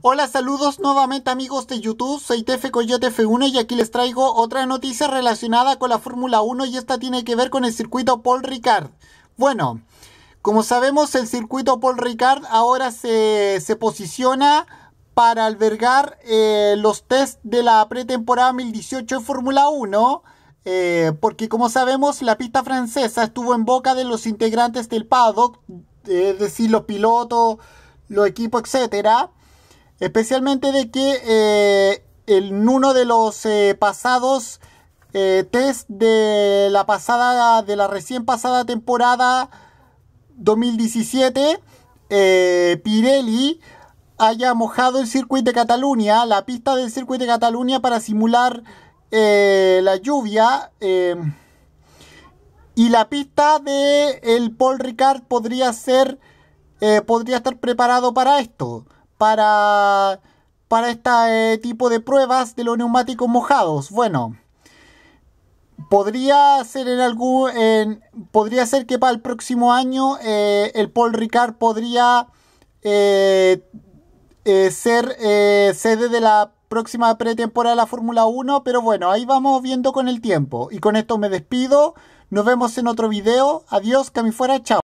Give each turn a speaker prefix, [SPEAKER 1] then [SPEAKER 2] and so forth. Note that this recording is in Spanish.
[SPEAKER 1] Hola, saludos nuevamente amigos de YouTube, soy Tefe Coyote F1 y aquí les traigo otra noticia relacionada con la Fórmula 1 y esta tiene que ver con el circuito Paul Ricard. Bueno, como sabemos el circuito Paul Ricard ahora se, posiciona para albergar eh, los test de la pretemporada 2018 de Fórmula 1. Eh, porque como sabemos la pista francesa estuvo en boca de los integrantes del paddock, es eh, decir, los pilotos, los equipos, etcétera Especialmente de que eh, en uno de los eh, pasados eh, test de la pasada, de la recién pasada temporada 2017, Pirelli haya mojado el circuito de Cataluña, la pista del circuito de Cataluña para simular la lluvia. y la pista de el Paul Ricard podría ser, podría estar preparado para esto para, para este tipo de pruebas de los neumáticos mojados. Bueno, podría ser, en algún, podría ser que para el próximo año eh, el Paul Ricard podría eh, ser sede de la próxima pretemporada de la Fórmula 1, pero bueno, ahí vamos viendo con el tiempo. Y con esto me despido. Nos vemos en otro video. Adiós, que a fuera, chao.